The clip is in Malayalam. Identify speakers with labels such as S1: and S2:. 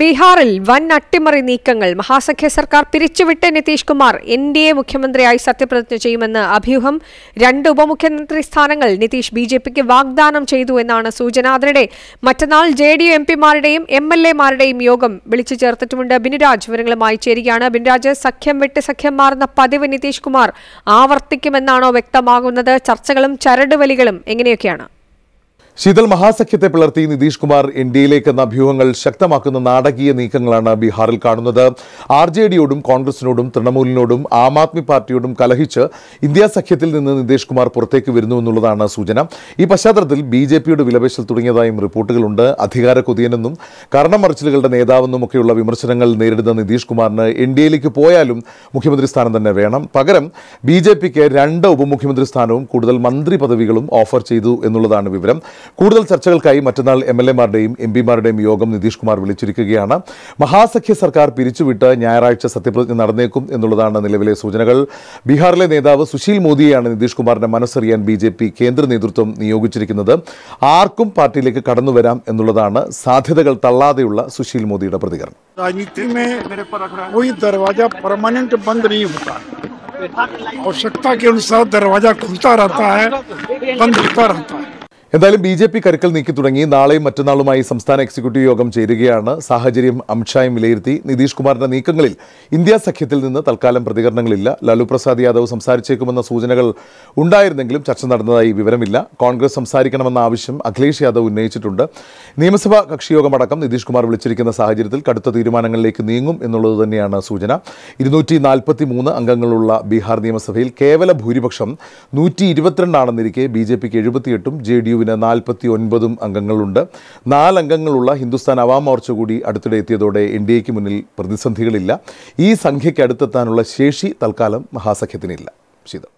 S1: ബീഹാറിൽ വൻ അട്ടിമറി നീക്കങ്ങൾ മഹാസഖ്യ സർക്കാർ പിരിച്ചുവിട്ട് Nitish Kumar N D A മുഖ്യമന്ത്രിയായി സത്യപ്രതിജ്ഞ ചെയ്യുമെന്ന് അഭ്യൂഹം രണ്ട് ഉപമുഖ്യമന്ത്രി സ്ഥാനങ്ങൾ നിതീഷ് ബി ജെ പിക്ക് വാഗ്ദാനം ചെയ്തു എന്നാണ് സൂചന അതിനിടെ മറ്റന്നാൾ ജെ ഡി യു എം പിമാരുടെയും എം എൽ മാരുടെയും യോഗം വിളിച്ചു ചേർത്തിട്ടുമുണ്ട് ബിനുരാജ് വിവരങ്ങളുമായി ചേരുകയാണ് ബിനുരാജ് സഖ്യം വിട്ട് സഖ്യം മാറുന്ന പതിവ് നിതീഷ് കുമാർ ആവർത്തിക്കുമെന്നാണോ വ്യക്തമാകുന്നത് ചർച്ചകളും ചരടുവലികളും എങ്ങനെയൊക്കെയാണ്
S2: ശീതൽ മഹാസഖ്യത്തെ പിളർത്തി നിതീഷ് കുമാർ എൻ ഡി എയിലേക്കെന്ന അഭ്യൂഹങ്ങൾ ശക്തമാക്കുന്ന നാടകീയ നീക്കങ്ങളാണ് ബീഹാറിൽ കാണുന്നത് ആർ ജെ ഡിയോടും കോൺഗ്രസിനോടും തൃണമൂലിനോടും ആം ആദ്മി പാർട്ടിയോടും കലഹിച്ച് ഇന്ത്യ സഖ്യത്തിൽ നിന്ന് നിതീഷ് കുമാർ പുറത്തേക്ക് വരുന്നു എന്നുള്ളതാണ് സൂചന ഈ പശ്ചാത്തലത്തിൽ ബി ജെ പിയുടെ വിലപേശൽ തുടങ്ങിയതായും റിപ്പോർട്ടുകളുണ്ട് അധികാര കൊതിയനെന്നും കാരണം മറിച്ചിലുകളുടെ നേതാവെന്നും ഒക്കെയുള്ള വിമർശനങ്ങൾ നേരിടുന്ന നിതീഷ് കുമാറിന് എൻ ഡി പോയാലും മുഖ്യമന്ത്രി സ്ഥാനം തന്നെ വേണം പകരം ബി ജെ പിക്ക് രണ്ട് ഉപമുഖ്യമന്ത്രി സ്ഥാനവും കൂടുതൽ മന്ത്രി പദവികളും ഓഫർ ചെയ്തു എന്നുള്ളതാണ് വിവരം കൂടുതൽ ചർച്ചകൾക്കായി മറ്റന്നാൾ എം എൽ എമാരുടെയും എം പിമാരുടെയും യോഗം നിതീഷ് കുമാർ വിളിച്ചിരിക്കുകയാണ് മഹാസഖ്യ സർക്കാർ പിരിച്ചുവിട്ട് ഞായറാഴ്ച സത്യപ്രതിജ്ഞ നടന്നേക്കും എന്നുള്ളതാണ് നിലവിലെ സൂചനകൾ ബീഹാറിലെ നേതാവ് സുശീൽ മോദിയെയാണ് നിതീഷ് കുമാറിന്റെ മനസ്സറിയാൻ ബി ജെ പി കേന്ദ്ര നേതൃത്വം നിയോഗിച്ചിരിക്കുന്നത് ആർക്കും പാർട്ടിയിലേക്ക് കടന്നു വരാം എന്നുള്ളതാണ് സാധ്യതകൾ തള്ളാതെയുള്ള സുശീൽ മോദിയുടെ പ്രതികരണം आवश्यकता के अनुसार दरवाजा खुलता रहता है बंद होता रहता है എന്തായാലും ബി ജെ പി കരുക്കൽ നീക്കി തുടങ്ങി നാളെയും മറ്റന്നാളുമായി സംസ്ഥാന എക്സിക്യൂട്ടീവ് യോഗം ചേരുകയാണ് സാഹചര്യം അമിത്ഷായും വിലയിരുത്തി നിതീഷ് കുമാറിന്റെ നീക്കങ്ങളിൽ ഇന്ത്യ സഖ്യത്തിൽ നിന്ന് തൽക്കാലം പ്രതികരണങ്ങളില്ല ലാലു പ്രസാദ് യാദവ് സംസാരിച്ചേക്കുമെന്ന സൂചനകൾ ഉണ്ടായിരുന്നെങ്കിലും ചർച്ച നടന്നതായി വിവരമില്ല കോൺഗ്രസ് സംസാരിക്കണമെന്ന ആവശ്യം അഖിലേഷ് യാദവ് ഉന്നയിച്ചിട്ടുണ്ട് നിയമസഭാ കക്ഷിയോഗമടക്കം നിതീഷ് കുമാർ വിളിച്ചിരിക്കുന്ന സാഹചര്യത്തിൽ കടുത്ത തീരുമാനങ്ങളിലേക്ക് നീങ്ങും എന്നുള്ളത് തന്നെയാണ് സൂചന ഇരുന്നൂറ്റി നാൽപ്പത്തി മൂന്ന് അംഗങ്ങളുള്ള ബീഹാർ നിയമസഭയിൽ കേവല ഭൂരിപക്ഷം നൂറ്റി ഇരുപത്തിരണ്ടാണെന്നിരിക്കെ ബി ജെ പിക്ക് എഴുപത്തിയെട്ടും ജെ ഡി യുവിന് ഹിന്ദുവിന് നാൽപ്പത്തി ഒൻപതും അംഗങ്ങളുണ്ട് നാലംഗങ്ങളുള്ള ഹിന്ദുസ്ഥാൻ അവാം മോർച്ച കൂടി അടുത്തിടെ എത്തിയതോടെ എൻ ഡി എക്ക് മുന്നിൽ പ്രതിസന്ധികളില്ല ഈ സംഖ്യയ്ക്ക് അടുത്തെത്താനുള്ള ശേഷി തൽക്കാലം മഹാസഖ്യത്തിനില്ല ശീതം